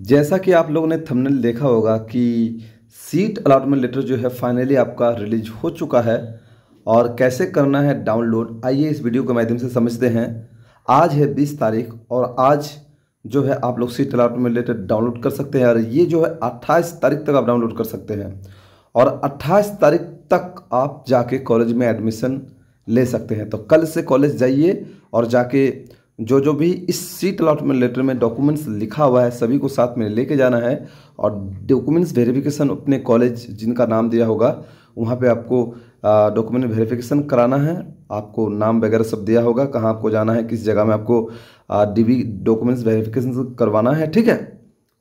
जैसा कि आप लोगों ने थंबनेल देखा होगा कि सीट अलाटमेंट लेटर जो है फाइनली आपका रिलीज हो चुका है और कैसे करना है डाउनलोड आइए इस वीडियो के माध्यम से समझते हैं आज है बीस तारीख और आज जो है आप लोग सीट अलाटमेंट लेटर डाउनलोड कर सकते हैं और ये जो है 28 तारीख तक आप डाउनलोड कर सकते हैं और 28 तारीख तक आप जाके कॉलेज में एडमिशन ले सकते हैं तो कल से कॉलेज जाइए और जाके जो जो भी इस सीट अलॉटमेंट लेटर में डॉक्यूमेंट्स लिखा हुआ है सभी को साथ में लेके जाना है और डॉक्यूमेंट्स वेरिफिकेशन अपने कॉलेज जिनका नाम दिया होगा वहाँ पे आपको डॉक्यूमेंट वेरिफिकेशन कराना है आपको नाम वगैरह सब दिया होगा कहाँ आपको जाना है किस जगह में आपको डीवी डॉक्यूमेंट्स वेरिफिकेशन करवाना है ठीक है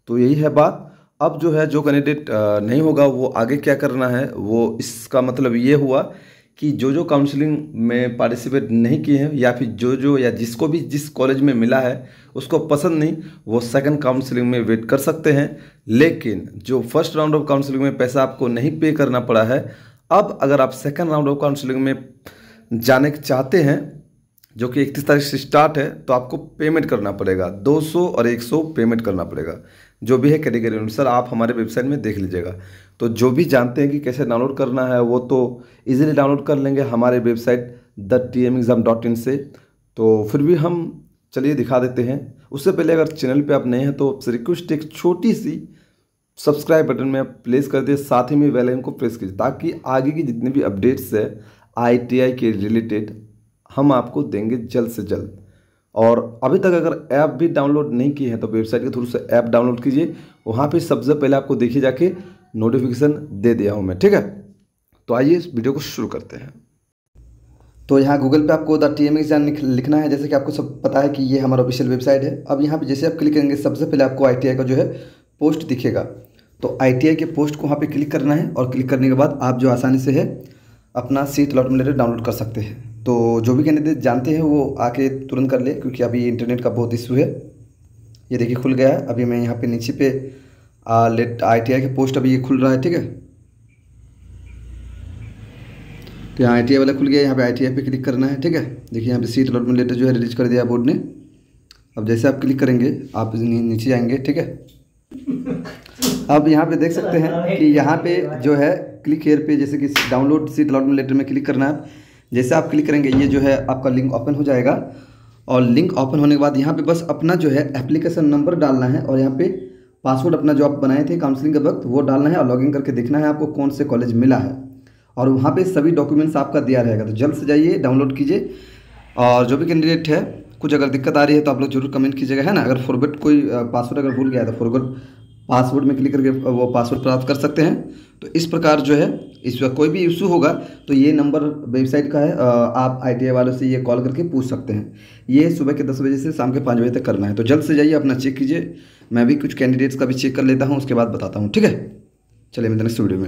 तो यही है बात अब जो है जो कैंडिडेट नहीं होगा वो आगे क्या करना है वो इसका मतलब ये हुआ कि जो जो काउंसलिंग में पार्टिसिपेट नहीं किए हैं या फिर जो जो या जिसको भी जिस कॉलेज में मिला है उसको पसंद नहीं वो सेकंड काउंसलिंग में वेट कर सकते हैं लेकिन जो फर्स्ट राउंड ऑफ काउंसलिंग में पैसा आपको नहीं पे करना पड़ा है अब अगर आप सेकंड राउंड ऑफ काउंसलिंग में जाने चाहते हैं जो कि इकतीस तारीख से स्टार्ट है तो आपको पेमेंट करना पड़ेगा 200 और 100 पेमेंट करना पड़ेगा जो भी है कैटेगरी अनुसार आप हमारे वेबसाइट में देख लीजिएगा तो जो भी जानते हैं कि कैसे डाउनलोड करना है वो तो ईजिली डाउनलोड कर लेंगे हमारे website the T M exam dot in से तो फिर भी हम चलिए दिखा देते हैं उससे पहले अगर चैनल पे आप नए हैं तो आपसे रिक्वेस्ट एक छोटी सी सब्सक्राइब बटन में आप प्लेस कर दिए साथ ही में वेलाइन को प्रेस कीजिए ताकि आगे की जितनी भी अपडेट्स है आई के रिलेटेड हम आपको देंगे जल्द से जल्द और अभी तक अगर ऐप भी डाउनलोड नहीं किए हैं तो वेबसाइट के थ्रू से ऐप डाउनलोड कीजिए वहाँ पे सबसे पहले आपको देखिए जाके नोटिफिकेशन दे दिया हूँ मैं ठीक है तो आइए इस वीडियो को शुरू करते हैं तो यहाँ गूगल पे आपको द टी एम एग्जाम लिखना है जैसे कि आपको सब पता है कि ये हमारा ऑफिशियल वेबसाइट है अब यहाँ पे जैसे आप क्लिक करेंगे सबसे पहले आपको आई का जो है पोस्ट दिखेगा तो आई के पोस्ट को वहाँ पर क्लिक करना है और क्लिक करने के बाद आप जो आसानी से है अपना सीट अलॉटमेंट लेटर डाउनलोड कर सकते हैं तो जो भी कैंडिडेट जानते हैं वो आके तुरंत कर ले क्योंकि अभी इंटरनेट का बहुत इशू है ये देखिए खुल गया है अभी मैं यहाँ पे नीचे पे आ, लेट आई के पोस्ट अभी ये खुल रहा है ठीक है तो यहाँ आई वाला खुल गया यहाँ पे आई पे क्लिक करना है ठीक है देखिए यहाँ पे सीट अलॉटमेंट लेटर जो है रिलीज कर दिया बोर्ड ने अब जैसे आप क्लिक करेंगे आप नीचे जाएंगे ठीक है अब यहाँ पे देख सकते हैं कि यहाँ पे जो है क्लिक हेयर पे जैसे कि डाउनलोड सीट अलॉटमेंट लेटर में क्लिक करना है जैसे आप क्लिक करेंगे ये जो है आपका लिंक ओपन हो जाएगा और लिंक ओपन होने के बाद यहाँ पे बस अपना जो है एप्लीकेशन नंबर डालना है और यहाँ पे पासवर्ड अपना जो आप बनाए थे काउंसलिंग के वक्त वो डालना है और लॉगिन करके देखना है आपको कौन से कॉलेज मिला है और वहाँ पे सभी डॉक्यूमेंट्स आपका दिया रहेगा तो जल्द से जाइए डाउनलोड कीजिए और जो भी कैंडिडेट है कुछ अगर दिक्कत आ रही है तो आप लोग जरूर कमेंट कीजिएगा है ना अगर फॉरवर्ड कोई पासवर्ड अगर भूल गया तो फॉरवर्ड पासवर्ड में क्लिक करके वो पासवर्ड प्राप्त कर सकते हैं तो इस प्रकार जो है इस वक्त कोई भी इशू होगा तो ये नंबर वेबसाइट का है आप आई वालों से ये कॉल करके पूछ सकते हैं ये सुबह के दस बजे से शाम के पाँच बजे तक करना है तो जल्द से जाइए अपना चेक कीजिए मैं भी कुछ कैंडिडेट्स का भी चेक कर लेता हूँ उसके बाद बताता हूँ ठीक है चलिए मिलते नेक्स्ट वीडियो में